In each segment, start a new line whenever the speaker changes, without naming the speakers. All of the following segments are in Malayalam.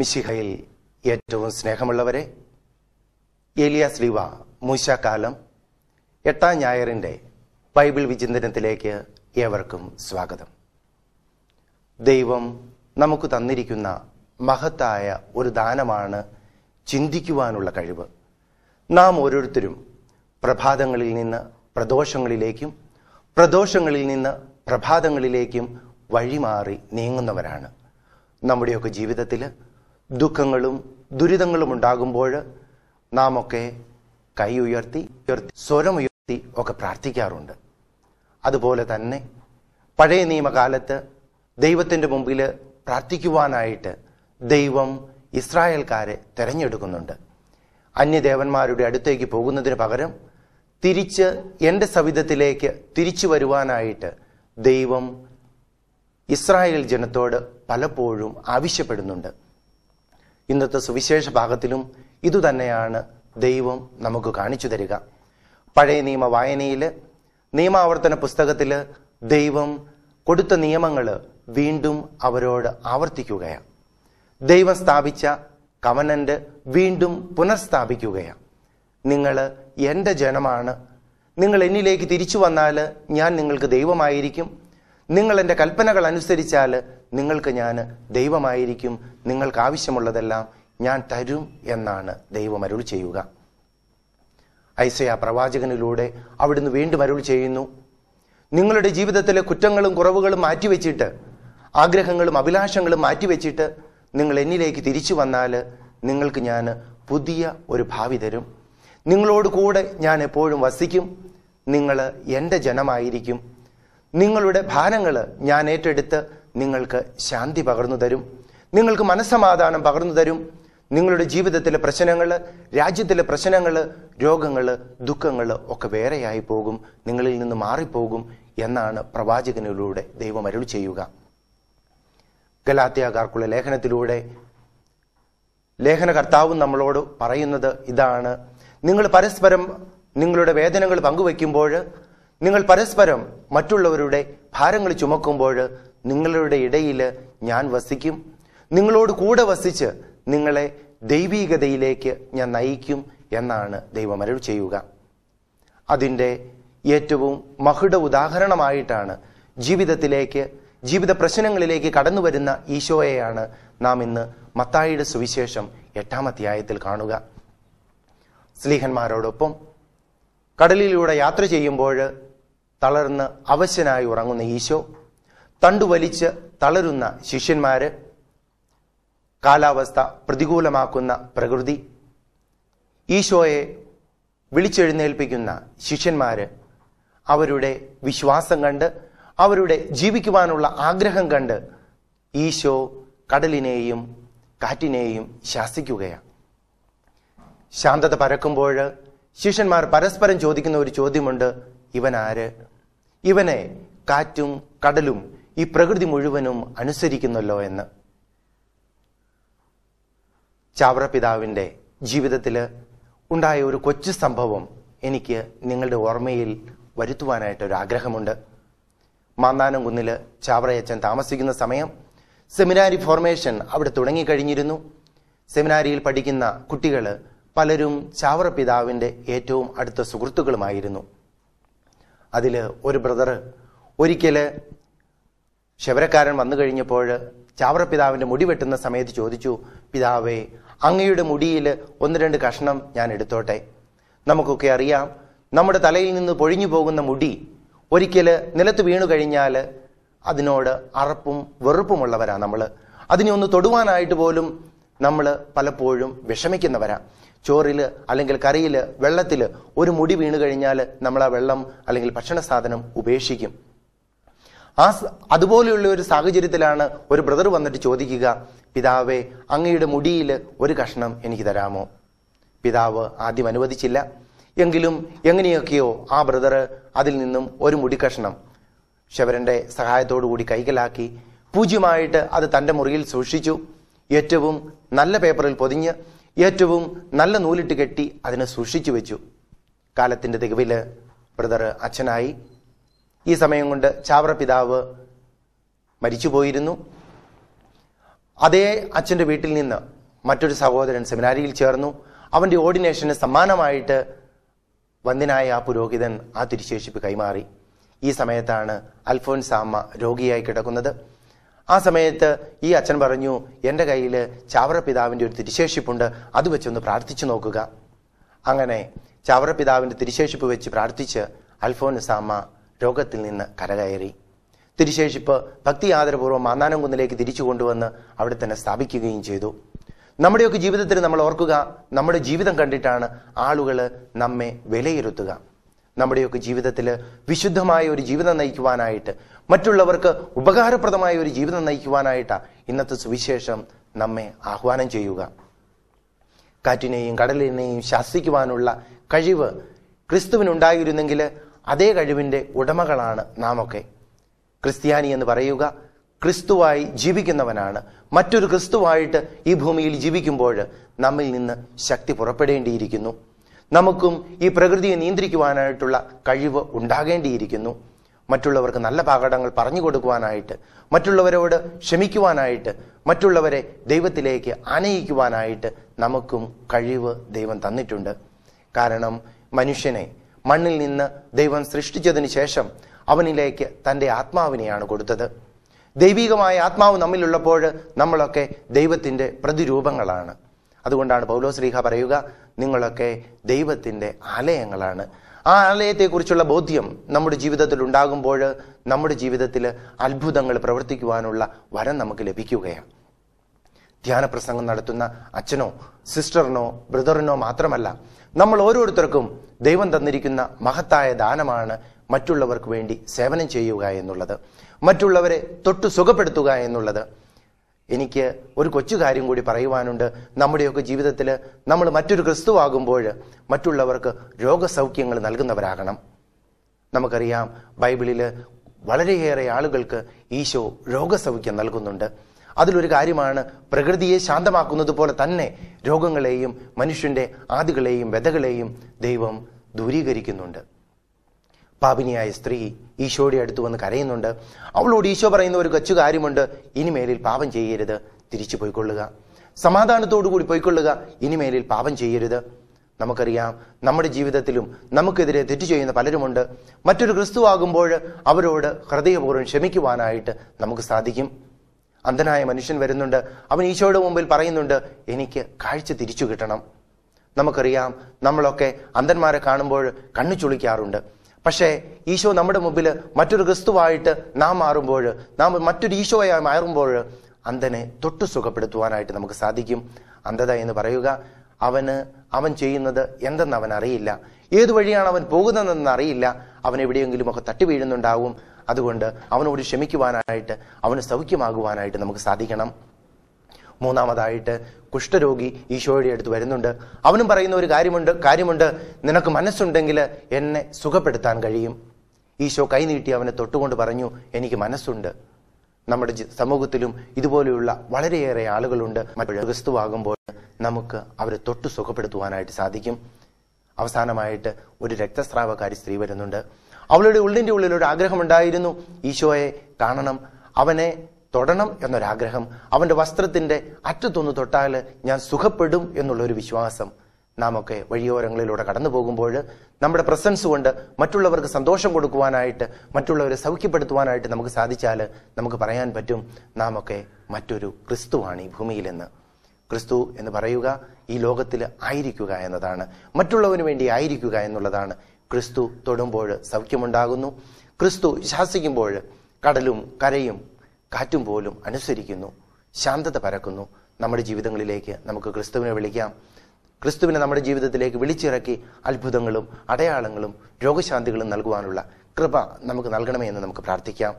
മിശിഹയിൽ ഏറ്റവും സ്നേഹമുള്ളവരെ ഏലിയ ശ്രീവ മൂശാകാലം എട്ടാം ഞായറിൻ്റെ ബൈബിൾ വിചിന്തനത്തിലേക്ക് ഏവർക്കും സ്വാഗതം ദൈവം നമുക്ക് തന്നിരിക്കുന്ന മഹത്തായ ഒരു ദാനമാണ് ചിന്തിക്കുവാനുള്ള കഴിവ് നാം ഓരോരുത്തരും പ്രഭാതങ്ങളിൽ നിന്ന് പ്രദോഷങ്ങളിലേക്കും പ്രദോഷങ്ങളിൽ നിന്ന് പ്രഭാതങ്ങളിലേക്കും വഴിമാറി നീങ്ങുന്നവരാണ് നമ്മുടെയൊക്കെ ജീവിതത്തിൽ ദുഃഖങ്ങളും ദുരിതങ്ങളും ഉണ്ടാകുമ്പോൾ നാം ഒക്കെ കൈ ഉയർത്തി ഉയർത്തി സ്വരം ഉയർത്തി ഒക്കെ പ്രാർത്ഥിക്കാറുണ്ട് അതുപോലെ തന്നെ പഴയ നിയമകാലത്ത് ദൈവത്തിൻ്റെ മുമ്പിൽ പ്രാർത്ഥിക്കുവാനായിട്ട് ദൈവം ഇസ്രായേൽക്കാരെ തിരഞ്ഞെടുക്കുന്നുണ്ട് അന്യദേവന്മാരുടെ അടുത്തേക്ക് പോകുന്നതിന് പകരം തിരിച്ച് എൻ്റെ സവിധത്തിലേക്ക് തിരിച്ചു വരുവാനായിട്ട് ദൈവം ഇസ്രായേൽ ജനത്തോട് പലപ്പോഴും ആവശ്യപ്പെടുന്നുണ്ട് ഇന്നത്തെ സുവിശേഷ ഭാഗത്തിലും ഇതുതന്നെയാണ് ദൈവം നമുക്ക് കാണിച്ചു തരിക പഴയ നിയമ വായനയിൽ നിയമാവർത്തന പുസ്തകത്തിൽ ദൈവം കൊടുത്ത നിയമങ്ങൾ വീണ്ടും അവരോട് ആവർത്തിക്കുകയാണ് ദൈവം സ്ഥാപിച്ച കവനൻ്റ് വീണ്ടും പുനഃസ്ഥാപിക്കുകയാണ് നിങ്ങൾ എൻ്റെ ജനമാണ് നിങ്ങൾ എന്നിലേക്ക് തിരിച്ചു വന്നാൽ ഞാൻ നിങ്ങൾക്ക് ദൈവമായിരിക്കും നിങ്ങൾ എൻ്റെ കൽപ്പനകൾ അനുസരിച്ചാൽ നിങ്ങൾക്ക് ഞാൻ ദൈവമായിരിക്കും നിങ്ങൾക്ക് ആവശ്യമുള്ളതെല്ലാം ഞാൻ തരും എന്നാണ് ദൈവം അരുൾ ചെയ്യുക ഐസയ പ്രവാചകനിലൂടെ അവിടുന്ന് വീണ്ടും അരുൾ ചെയ്യുന്നു നിങ്ങളുടെ ജീവിതത്തിലെ കുറ്റങ്ങളും കുറവുകളും മാറ്റിവെച്ചിട്ട് ആഗ്രഹങ്ങളും അഭിലാഷങ്ങളും മാറ്റിവെച്ചിട്ട് നിങ്ങൾ എന്നിലേക്ക് തിരിച്ചു വന്നാൽ നിങ്ങൾക്ക് ഞാൻ പുതിയ ഒരു ഭാവി തരും നിങ്ങളോട് കൂടെ ഞാൻ എപ്പോഴും വസിക്കും നിങ്ങൾ എൻ്റെ ജനമായിരിക്കും നിങ്ങളുടെ ഭാരങ്ങൾ ഞാൻ ഏറ്റെടുത്ത് നിങ്ങൾക്ക് ശാന്തി പകർന്നു തരും നിങ്ങൾക്ക് മനസ്സമാധാനം പകർന്നു തരും നിങ്ങളുടെ ജീവിതത്തിലെ പ്രശ്നങ്ങൾ രാജ്യത്തിലെ പ്രശ്നങ്ങൾ രോഗങ്ങൾ ദുഃഖങ്ങൾ ഒക്കെ വേറെയായി പോകും നിങ്ങളിൽ നിന്ന് മാറിപ്പോകും എന്നാണ് പ്രവാചകനിലൂടെ ദൈവം അരുൾ ചെയ്യുക ഗലാത്യാകാർക്കുള്ള ലേഖനത്തിലൂടെ ലേഖനകർത്താവും നമ്മളോട് പറയുന്നത് ഇതാണ് നിങ്ങൾ പരസ്പരം നിങ്ങളുടെ വേദനകൾ പങ്കുവെക്കുമ്പോൾ നിങ്ങൾ പരസ്പരം മറ്റുള്ളവരുടെ ഭാരങ്ങൾ ചുമക്കുമ്പോൾ നിങ്ങളുടെ ഇടയിൽ ഞാൻ വസിക്കും നിങ്ങളോട് കൂടെ വസിച്ച് നിങ്ങളെ ദൈവീകതയിലേക്ക് ഞാൻ നയിക്കും എന്നാണ് ദൈവമരൾ ചെയ്യുക അതിൻ്റെ ഏറ്റവും മഹുട ഉദാഹരണമായിട്ടാണ് ജീവിതത്തിലേക്ക് ജീവിത പ്രശ്നങ്ങളിലേക്ക് കടന്നു വരുന്ന ഈശോയെയാണ് നാം ഇന്ന് മത്തായിയുടെ സുവിശേഷം എട്ടാം അധ്യായത്തിൽ കാണുക സ്ലീഹന്മാരോടൊപ്പം കടലിലൂടെ യാത്ര ചെയ്യുമ്പോൾ തളർന്ന് അവശനായി ഉറങ്ങുന്ന ഈശോ തണ്ടുവലിച്ച് തളരുന്ന ശിഷ്യന്മാര് കാലാവസ്ഥ പ്രതികൂലമാക്കുന്ന പ്രകൃതി ഈശോയെ വിളിച്ചെഴുന്നേൽപ്പിക്കുന്ന ശിഷ്യന്മാര് അവരുടെ വിശ്വാസം കണ്ട് അവരുടെ ജീവിക്കുവാനുള്ള ആഗ്രഹം കണ്ട് ഈശോ കടലിനെയും കാറ്റിനെയും ശാസിക്കുകയാണ് ശാന്തത പരക്കുമ്പോൾ ശിഷ്യന്മാർ പരസ്പരം ചോദിക്കുന്ന ഒരു ചോദ്യമുണ്ട് ഇവനാര് ഇവനെ കാറ്റും കടലും ഈ പ്രകൃതി മുഴുവനും അനുസരിക്കുന്നല്ലോ എന്ന് ചാവറ പിതാവിൻ്റെ ജീവിതത്തിൽ ഉണ്ടായ ഒരു കൊച്ചു സംഭവം എനിക്ക് നിങ്ങളുടെ ഓർമ്മയിൽ ഒരു ആഗ്രഹമുണ്ട് മാന്നാനം കുന്നിൽ ചാവറയച്ചൻ താമസിക്കുന്ന സമയം സെമിനാരി ഫോർമേഷൻ അവിടെ തുടങ്ങിക്കഴിഞ്ഞിരുന്നു സെമിനാരിയിൽ പഠിക്കുന്ന കുട്ടികൾ പലരും ചാവറ പിതാവിൻ്റെ ഏറ്റവും അടുത്ത സുഹൃത്തുക്കളുമായിരുന്നു അതിൽ ഒരു ബ്രദർ ഒരിക്കൽ ശബരക്കാരൻ വന്നു കഴിഞ്ഞപ്പോൾ ചാവറ പിതാവിൻ്റെ മുടി വെട്ടുന്ന സമയത്ത് ചോദിച്ചു പിതാവേ അങ്ങയുടെ മുടിയിൽ ഒന്ന് രണ്ട് കഷ്ണം ഞാൻ എടുത്തോട്ടെ നമുക്കൊക്കെ അറിയാം നമ്മുടെ തലയിൽ നിന്ന് പൊഴിഞ്ഞു പോകുന്ന മുടി ഒരിക്കൽ നിലത്ത് വീണു കഴിഞ്ഞാൽ അതിനോട് അറപ്പും വെറുപ്പുമുള്ളവരാണ് നമ്മൾ അതിനെ ഒന്ന് തൊടുവാനായിട്ട് പോലും നമ്മൾ പലപ്പോഴും വിഷമിക്കുന്നവരാ ചോറിൽ അല്ലെങ്കിൽ കറിയിൽ വെള്ളത്തിൽ ഒരു മുടി വീണു കഴിഞ്ഞാൽ നമ്മൾ ആ വെള്ളം അല്ലെങ്കിൽ ഭക്ഷണ സാധനം ഉപേക്ഷിക്കും ആ അതുപോലെയുള്ള ഒരു സാഹചര്യത്തിലാണ് ഒരു ബ്രദർ വന്നിട്ട് ചോദിക്കുക പിതാവേ അങ്ങയുടെ മുടിയിൽ ഒരു കഷ്ണം എനിക്ക് തരാമോ പിതാവ് ആദ്യം അനുവദിച്ചില്ല എങ്കിലും എങ്ങനെയൊക്കെയോ ആ ബ്രദർ അതിൽ നിന്നും ഒരു മുടി കഷ്ണം ശവരൻ്റെ കൂടി കൈകലാക്കി പൂജ്യമായിട്ട് അത് തൻ്റെ മുറിയിൽ സൂക്ഷിച്ചു ഏറ്റവും നല്ല പേപ്പറിൽ പൊതിഞ്ഞ് ഏറ്റവും നല്ല നൂലിട്ട് കെട്ടി അതിനെ സൂക്ഷിച്ചു വെച്ചു കാലത്തിൻ്റെ തികവിൽ ബ്രദർ അച്ഛനായി ഈ സമയം കൊണ്ട് ചാവറ പിതാവ് മരിച്ചുപോയിരുന്നു അതേ അച്ഛൻ്റെ വീട്ടിൽ നിന്ന് മറ്റൊരു സഹോദരൻ സെമിനാരിയിൽ ചേർന്നു അവൻ്റെ ഓർഡിനേഷന് സമ്മാനമായിട്ട് വന്ദനായ ആ പുരോഹിതൻ ആ തിരിശേഷിപ്പ് കൈമാറി ഈ സമയത്താണ് അൽഫോൻസ് അമ്മ രോഗിയായി കിടക്കുന്നത് ആ സമയത്ത് ഈ അച്ഛൻ പറഞ്ഞു എൻ്റെ കയ്യിൽ ചാവറ പിതാവിൻ്റെ ഒരു തിരിശേഷിപ്പുണ്ട് അത് വെച്ചൊന്ന് പ്രാർത്ഥിച്ചു നോക്കുക അങ്ങനെ ചാവറ പിതാവിൻ്റെ തിരിശേഷിപ്പ് വെച്ച് പ്രാർത്ഥിച്ച് അൽഫോൻസ് അമ്മ രോഗത്തിൽ നിന്ന് കരകയറി തിരുശേഷിപ്പ് ഭക്തി ആദരപൂർവ്വം മാന്നാനംകുന്നിലേക്ക് തിരിച്ചു കൊണ്ടുവന്ന് അവിടെ തന്നെ സ്ഥാപിക്കുകയും ചെയ്തു നമ്മുടെയൊക്കെ ജീവിതത്തിൽ നമ്മൾ ഓർക്കുക നമ്മുടെ ജീവിതം കണ്ടിട്ടാണ് ആളുകൾ നമ്മെ വിലയിരുത്തുക നമ്മുടെയൊക്കെ ജീവിതത്തിൽ വിശുദ്ധമായ ഒരു ജീവിതം നയിക്കുവാനായിട്ട് മറ്റുള്ളവർക്ക് ഉപകാരപ്രദമായ ഒരു ജീവിതം നയിക്കുവാനായിട്ടാണ് ഇന്നത്തെ സുവിശേഷം നമ്മെ ആഹ്വാനം ചെയ്യുക കാറ്റിനെയും കടലിനെയും ശാസിക്കുവാനുള്ള കഴിവ് ക്രിസ്തുവിനുണ്ടായിരുന്നെങ്കിൽ അതേ കഴിവിൻ്റെ ഉടമകളാണ് നാമൊക്കെ ക്രിസ്ത്യാനി എന്ന് പറയുക ക്രിസ്തുവായി ജീവിക്കുന്നവനാണ് മറ്റൊരു ക്രിസ്തുവായിട്ട് ഈ ഭൂമിയിൽ ജീവിക്കുമ്പോൾ നമ്മിൽ നിന്ന് ശക്തി പുറപ്പെടേണ്ടിയിരിക്കുന്നു നമുക്കും ഈ പ്രകൃതിയെ നിയന്ത്രിക്കുവാനായിട്ടുള്ള കഴിവ് ഉണ്ടാകേണ്ടിയിരിക്കുന്നു മറ്റുള്ളവർക്ക് നല്ല പാകടങ്ങൾ പറഞ്ഞു കൊടുക്കുവാനായിട്ട് മറ്റുള്ളവരോട് ക്ഷമിക്കുവാനായിട്ട് മറ്റുള്ളവരെ ദൈവത്തിലേക്ക് ആനയിക്കുവാനായിട്ട് നമുക്കും കഴിവ് ദൈവം തന്നിട്ടുണ്ട് കാരണം മനുഷ്യനെ മണ്ണിൽ നിന്ന് ദൈവം സൃഷ്ടിച്ചതിന് ശേഷം അവനിലേക്ക് തൻ്റെ ആത്മാവിനെയാണ് കൊടുത്തത് ദൈവികമായ ആത്മാവ് നമ്മിലുള്ളപ്പോൾ നമ്മളൊക്കെ ദൈവത്തിൻ്റെ പ്രതിരൂപങ്ങളാണ് അതുകൊണ്ടാണ് പൗലോ ശ്രീഹ പറയുക നിങ്ങളൊക്കെ ദൈവത്തിൻ്റെ ആലയങ്ങളാണ് ആ ആലയത്തെക്കുറിച്ചുള്ള ബോധ്യം നമ്മുടെ ജീവിതത്തിൽ ഉണ്ടാകുമ്പോൾ നമ്മുടെ ജീവിതത്തിൽ അത്ഭുതങ്ങൾ പ്രവർത്തിക്കുവാനുള്ള വരം നമുക്ക് ലഭിക്കുകയാണ് ധ്യാന പ്രസംഗം നടത്തുന്ന അച്ഛനോ സിസ്റ്ററിനോ ബ്രദറിനോ മാത്രമല്ല നമ്മൾ ഓരോരുത്തർക്കും ദൈവം തന്നിരിക്കുന്ന മഹത്തായ ദാനമാണ് മറ്റുള്ളവർക്ക് വേണ്ടി സേവനം ചെയ്യുക എന്നുള്ളത് മറ്റുള്ളവരെ തൊട്ട് സുഖപ്പെടുത്തുക എന്നുള്ളത് എനിക്ക് ഒരു കൊച്ചു കാര്യം കൂടി പറയുവാനുണ്ട് നമ്മുടെയൊക്കെ ജീവിതത്തിൽ നമ്മൾ മറ്റൊരു ക്രിസ്തുവാകുമ്പോൾ മറ്റുള്ളവർക്ക് രോഗസൗഖ്യങ്ങൾ നൽകുന്നവരാകണം നമുക്കറിയാം ബൈബിളിൽ വളരെയേറെ ആളുകൾക്ക് ഈശോ രോഗസൗഖ്യം നൽകുന്നുണ്ട് അതിലൊരു കാര്യമാണ് പ്രകൃതിയെ ശാന്തമാക്കുന്നത് പോലെ തന്നെ രോഗങ്ങളെയും മനുഷ്യൻ്റെ ആദികളെയും വ്യതകളെയും ദൈവം ദൂരീകരിക്കുന്നുണ്ട് പാപിനിയായ സ്ത്രീ ഈശോയുടെ അടുത്ത് വന്ന് കരയുന്നുണ്ട് അവളോട് ഈശോ പറയുന്ന ഒരു കച്ചു കാര്യമുണ്ട് ഇനിമേലിൽ പാപം ചെയ്യരുത് തിരിച്ചു പോയിക്കൊള്ളുക കൂടി പോയിക്കൊള്ളുക ഇനിമേലിൽ പാപം ചെയ്യരുത് നമുക്കറിയാം നമ്മുടെ ജീവിതത്തിലും നമുക്കെതിരെ തെറ്റ് ചെയ്യുന്ന പലരുമുണ്ട് മറ്റൊരു ക്രിസ്തു ആകുമ്പോൾ അവരോട് ഹൃദയപൂർവ്വം ക്ഷമിക്കുവാനായിട്ട് നമുക്ക് സാധിക്കും അന്ധനായ മനുഷ്യൻ വരുന്നുണ്ട് അവൻ ഈശോയുടെ മുമ്പിൽ പറയുന്നുണ്ട് എനിക്ക് കാഴ്ച തിരിച്ചു കിട്ടണം നമുക്കറിയാം നമ്മളൊക്കെ അന്ധന്മാരെ കാണുമ്പോൾ കണ്ണു ചുളിക്കാറുണ്ട് പക്ഷേ ഈശോ നമ്മുടെ മുമ്പിൽ മറ്റൊരു ക്രിസ്തുവായിട്ട് നാം മാറുമ്പോൾ നാം മറ്റൊരു ഈശോയായി മാറുമ്പോൾ അന്ധനെ തൊട്ട് സുഖപ്പെടുത്തുവാനായിട്ട് നമുക്ക് സാധിക്കും അന്ധത എന്ന് പറയുക അവന് അവൻ ചെയ്യുന്നത് എന്തെന്ന് അവൻ അറിയില്ല ഏതു വഴിയാണ് അവൻ പോകുന്നതെന്ന് അറിയില്ല അവൻ എവിടെയെങ്കിലുമൊക്കെ തട്ടി വീഴുന്നുണ്ടാവും അതുകൊണ്ട് അവനോട് ക്ഷമിക്കുവാനായിട്ട് അവന് സൗഖ്യമാകുവാനായിട്ട് നമുക്ക് സാധിക്കണം മൂന്നാമതായിട്ട് കുഷ്ഠരോഗി ഈശോയുടെ അടുത്ത് വരുന്നുണ്ട് അവനും പറയുന്ന ഒരു കാര്യമുണ്ട് കാര്യമുണ്ട് നിനക്ക് മനസ്സുണ്ടെങ്കിൽ എന്നെ സുഖപ്പെടുത്താൻ കഴിയും ഈശോ കൈനീട്ടി അവനെ തൊട്ടുകൊണ്ട് പറഞ്ഞു എനിക്ക് മനസ്സുണ്ട് നമ്മുടെ സമൂഹത്തിലും ഇതുപോലെയുള്ള വളരെയേറെ ആളുകളുണ്ട് മറ്റൊരു ക്രിസ്തുവാകുമ്പോൾ നമുക്ക് അവരെ തൊട്ട് സുഖപ്പെടുത്തുവാനായിട്ട് സാധിക്കും അവസാനമായിട്ട് ഒരു രക്തസ്രാവക്കാരി സ്ത്രീ വരുന്നുണ്ട് അവളുടെ ഉള്ളിൻ്റെ ആഗ്രഹം ആഗ്രഹമുണ്ടായിരുന്നു ഈശോയെ കാണണം അവനെ തൊടണം എന്നൊരാഗ്രഹം അവൻ്റെ വസ്ത്രത്തിൻ്റെ അറ്റത്തൊന്ന് തൊട്ടാൽ ഞാൻ സുഖപ്പെടും എന്നുള്ളൊരു വിശ്വാസം നാം ഒക്കെ വഴിയോരങ്ങളിലൂടെ കടന്നു പോകുമ്പോൾ നമ്മുടെ പ്രസൻസ് കൊണ്ട് മറ്റുള്ളവർക്ക് സന്തോഷം കൊടുക്കുവാനായിട്ട് മറ്റുള്ളവരെ സൗഖ്യപ്പെടുത്തുവാനായിട്ട് നമുക്ക് സാധിച്ചാൽ നമുക്ക് പറയാൻ പറ്റും നാം ഒക്കെ മറ്റൊരു ക്രിസ്തുവാണ് ഈ ഭൂമിയിലെന്ന് ക്രിസ്തു എന്ന് പറയുക ഈ ലോകത്തിൽ ആയിരിക്കുക എന്നതാണ് മറ്റുള്ളവന് വേണ്ടി ആയിരിക്കുക എന്നുള്ളതാണ് ക്രിസ്തു തൊടുമ്പോൾ സൗഖ്യമുണ്ടാകുന്നു ക്രിസ്തു ശാസിക്കുമ്പോൾ കടലും കരയും കാറ്റും പോലും അനുസരിക്കുന്നു ശാന്തത പരക്കുന്നു നമ്മുടെ ജീവിതങ്ങളിലേക്ക് നമുക്ക് ക്രിസ്തുവിനെ വിളിക്കാം ക്രിസ്തുവിനെ നമ്മുടെ ജീവിതത്തിലേക്ക് വിളിച്ചിറക്കി അത്ഭുതങ്ങളും അടയാളങ്ങളും രോഗശാന്തികളും നൽകുവാനുള്ള കൃപ നമുക്ക് നൽകണമേ എന്ന് നമുക്ക് പ്രാർത്ഥിക്കാം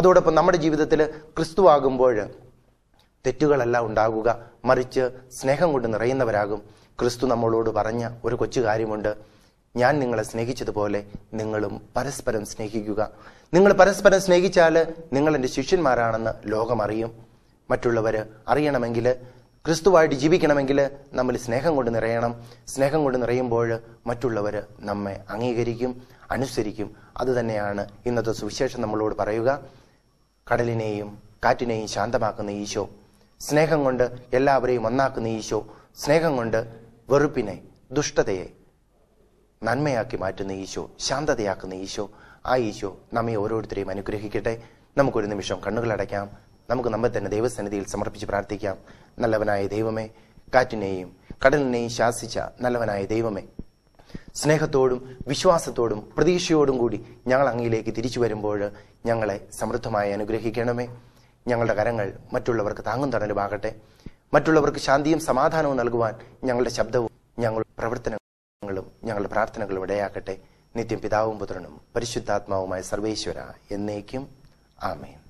അതോടൊപ്പം നമ്മുടെ ജീവിതത്തിൽ ക്രിസ്തുവാകുമ്പോൾ തെറ്റുകളല്ല ഉണ്ടാകുക മറിച്ച് സ്നേഹം കൊണ്ട് നിറയുന്നവരാകും ക്രിസ്തു നമ്മളോട് പറഞ്ഞ ഒരു കൊച്ചു കാര്യമുണ്ട് ഞാൻ നിങ്ങളെ സ്നേഹിച്ചതുപോലെ നിങ്ങളും പരസ്പരം സ്നേഹിക്കുക നിങ്ങൾ പരസ്പരം സ്നേഹിച്ചാൽ നിങ്ങൾ എൻ്റെ ശിഷ്യന്മാരാണെന്ന് ലോകം അറിയും മറ്റുള്ളവർ അറിയണമെങ്കിൽ ക്രിസ്തുവായിട്ട് ജീവിക്കണമെങ്കിൽ നമ്മൾ സ്നേഹം കൊണ്ട് നിറയണം സ്നേഹം കൊണ്ട് നിറയുമ്പോൾ മറ്റുള്ളവർ നമ്മെ അംഗീകരിക്കും അനുസരിക്കും അതുതന്നെയാണ് ഇന്നത്തെ സുവിശേഷം നമ്മളോട് പറയുക കടലിനെയും കാറ്റിനെയും ശാന്തമാക്കുന്ന ഈശോ സ്നേഹം കൊണ്ട് എല്ലാവരെയും ഒന്നാക്കുന്ന ഈശോ സ്നേഹം കൊണ്ട് വെറുപ്പിനെ ദുഷ്ടതയെ നന്മയാക്കി മാറ്റുന്ന ഈശോ ശാന്തതയാക്കുന്ന ഈശോ ആ ഈശോ നമ്മെ ഓരോരുത്തരെയും അനുഗ്രഹിക്കട്ടെ നമുക്കൊരു നിമിഷം കണ്ണുകളടയ്ക്കാം നമുക്ക് നമ്മെ തന്നെ ദൈവസന്നിധിയിൽ സമർപ്പിച്ച് പ്രാർത്ഥിക്കാം നല്ലവനായ ദൈവമേ കാറ്റിനെയും കടലിനെയും ശാസിച്ച നല്ലവനായ ദൈവമേ സ്നേഹത്തോടും വിശ്വാസത്തോടും പ്രതീക്ഷയോടും കൂടി ഞങ്ങൾ അങ്ങയിലേക്ക് തിരിച്ചു വരുമ്പോൾ ഞങ്ങളെ സമൃദ്ധമായി അനുഗ്രഹിക്കണമേ ഞങ്ങളുടെ കരങ്ങൾ മറ്റുള്ളവർക്ക് താങ്ങും തണലുമാകട്ടെ മറ്റുള്ളവർക്ക് ശാന്തിയും സമാധാനവും നൽകുവാൻ ഞങ്ങളുടെ ശബ്ദവും ഞങ്ങളുടെ പ്രവർത്തനവും പ്രാർത്ഥനകൾ ഇടയാക്കട്ടെ നിത്യം പിതാവും പുത്രനും പരിശുദ്ധാത്മാവുമായ സർവേശ്വര എന്നേക്കും ആമേൻ